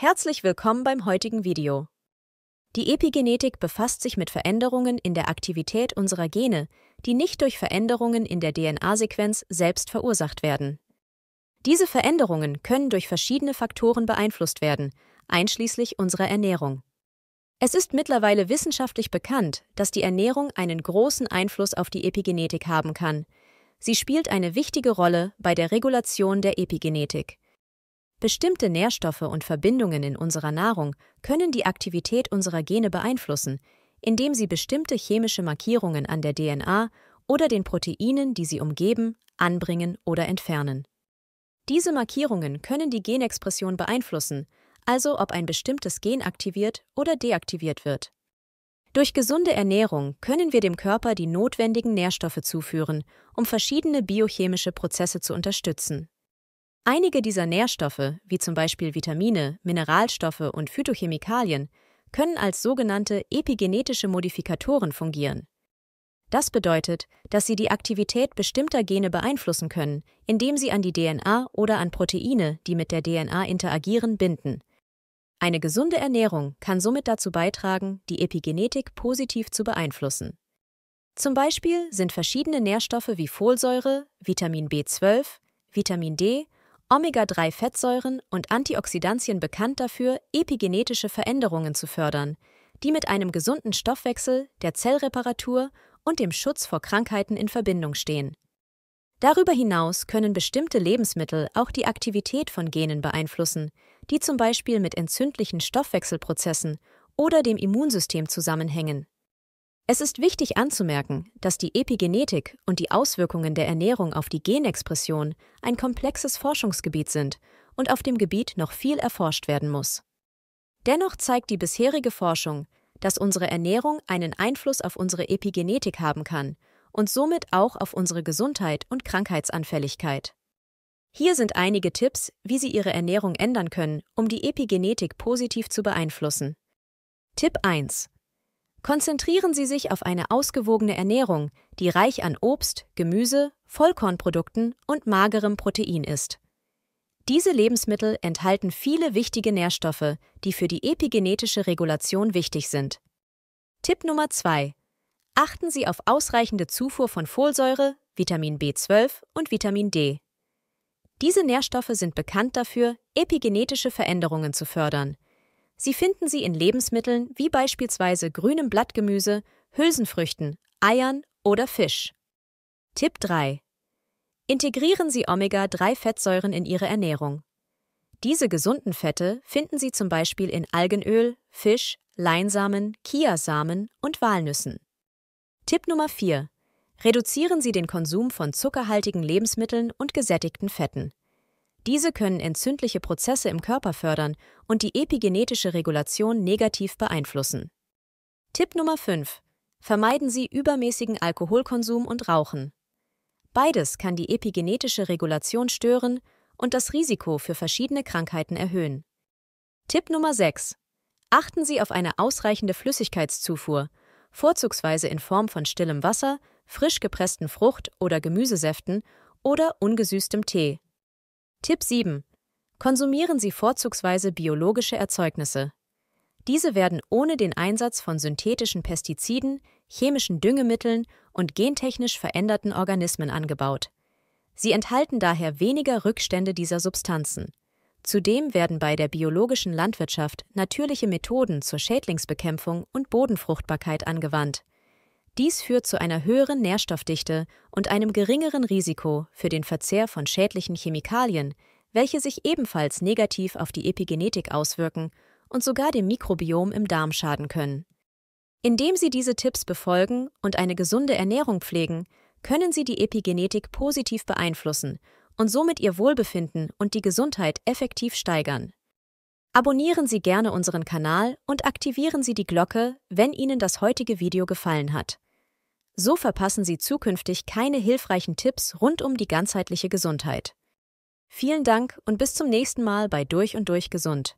Herzlich willkommen beim heutigen Video. Die Epigenetik befasst sich mit Veränderungen in der Aktivität unserer Gene, die nicht durch Veränderungen in der DNA-Sequenz selbst verursacht werden. Diese Veränderungen können durch verschiedene Faktoren beeinflusst werden, einschließlich unserer Ernährung. Es ist mittlerweile wissenschaftlich bekannt, dass die Ernährung einen großen Einfluss auf die Epigenetik haben kann. Sie spielt eine wichtige Rolle bei der Regulation der Epigenetik. Bestimmte Nährstoffe und Verbindungen in unserer Nahrung können die Aktivität unserer Gene beeinflussen, indem sie bestimmte chemische Markierungen an der DNA oder den Proteinen, die sie umgeben, anbringen oder entfernen. Diese Markierungen können die Genexpression beeinflussen, also ob ein bestimmtes Gen aktiviert oder deaktiviert wird. Durch gesunde Ernährung können wir dem Körper die notwendigen Nährstoffe zuführen, um verschiedene biochemische Prozesse zu unterstützen. Einige dieser Nährstoffe, wie zum Beispiel Vitamine, Mineralstoffe und Phytochemikalien, können als sogenannte epigenetische Modifikatoren fungieren. Das bedeutet, dass sie die Aktivität bestimmter Gene beeinflussen können, indem sie an die DNA oder an Proteine, die mit der DNA interagieren, binden. Eine gesunde Ernährung kann somit dazu beitragen, die Epigenetik positiv zu beeinflussen. Zum Beispiel sind verschiedene Nährstoffe wie Folsäure, Vitamin B12, Vitamin D Omega-3-Fettsäuren und Antioxidantien bekannt dafür, epigenetische Veränderungen zu fördern, die mit einem gesunden Stoffwechsel, der Zellreparatur und dem Schutz vor Krankheiten in Verbindung stehen. Darüber hinaus können bestimmte Lebensmittel auch die Aktivität von Genen beeinflussen, die zum Beispiel mit entzündlichen Stoffwechselprozessen oder dem Immunsystem zusammenhängen. Es ist wichtig anzumerken, dass die Epigenetik und die Auswirkungen der Ernährung auf die Genexpression ein komplexes Forschungsgebiet sind und auf dem Gebiet noch viel erforscht werden muss. Dennoch zeigt die bisherige Forschung, dass unsere Ernährung einen Einfluss auf unsere Epigenetik haben kann und somit auch auf unsere Gesundheit und Krankheitsanfälligkeit. Hier sind einige Tipps, wie Sie Ihre Ernährung ändern können, um die Epigenetik positiv zu beeinflussen. Tipp 1. Konzentrieren Sie sich auf eine ausgewogene Ernährung, die reich an Obst, Gemüse, Vollkornprodukten und magerem Protein ist. Diese Lebensmittel enthalten viele wichtige Nährstoffe, die für die epigenetische Regulation wichtig sind. Tipp Nummer 2. Achten Sie auf ausreichende Zufuhr von Folsäure, Vitamin B12 und Vitamin D. Diese Nährstoffe sind bekannt dafür, epigenetische Veränderungen zu fördern – Sie finden sie in Lebensmitteln wie beispielsweise grünem Blattgemüse, Hülsenfrüchten, Eiern oder Fisch. Tipp 3. Integrieren Sie Omega-3-Fettsäuren in Ihre Ernährung. Diese gesunden Fette finden Sie zum Beispiel in Algenöl, Fisch, Leinsamen, Kiasamen und Walnüssen. Tipp Nummer 4. Reduzieren Sie den Konsum von zuckerhaltigen Lebensmitteln und gesättigten Fetten. Diese können entzündliche Prozesse im Körper fördern und die epigenetische Regulation negativ beeinflussen. Tipp Nummer 5. Vermeiden Sie übermäßigen Alkoholkonsum und Rauchen. Beides kann die epigenetische Regulation stören und das Risiko für verschiedene Krankheiten erhöhen. Tipp Nummer 6. Achten Sie auf eine ausreichende Flüssigkeitszufuhr, vorzugsweise in Form von stillem Wasser, frisch gepressten Frucht- oder Gemüsesäften oder ungesüßtem Tee. Tipp 7. Konsumieren Sie vorzugsweise biologische Erzeugnisse. Diese werden ohne den Einsatz von synthetischen Pestiziden, chemischen Düngemitteln und gentechnisch veränderten Organismen angebaut. Sie enthalten daher weniger Rückstände dieser Substanzen. Zudem werden bei der biologischen Landwirtschaft natürliche Methoden zur Schädlingsbekämpfung und Bodenfruchtbarkeit angewandt. Dies führt zu einer höheren Nährstoffdichte und einem geringeren Risiko für den Verzehr von schädlichen Chemikalien, welche sich ebenfalls negativ auf die Epigenetik auswirken und sogar dem Mikrobiom im Darm schaden können. Indem Sie diese Tipps befolgen und eine gesunde Ernährung pflegen, können Sie die Epigenetik positiv beeinflussen und somit Ihr Wohlbefinden und die Gesundheit effektiv steigern. Abonnieren Sie gerne unseren Kanal und aktivieren Sie die Glocke, wenn Ihnen das heutige Video gefallen hat. So verpassen Sie zukünftig keine hilfreichen Tipps rund um die ganzheitliche Gesundheit. Vielen Dank und bis zum nächsten Mal bei Durch und Durch Gesund.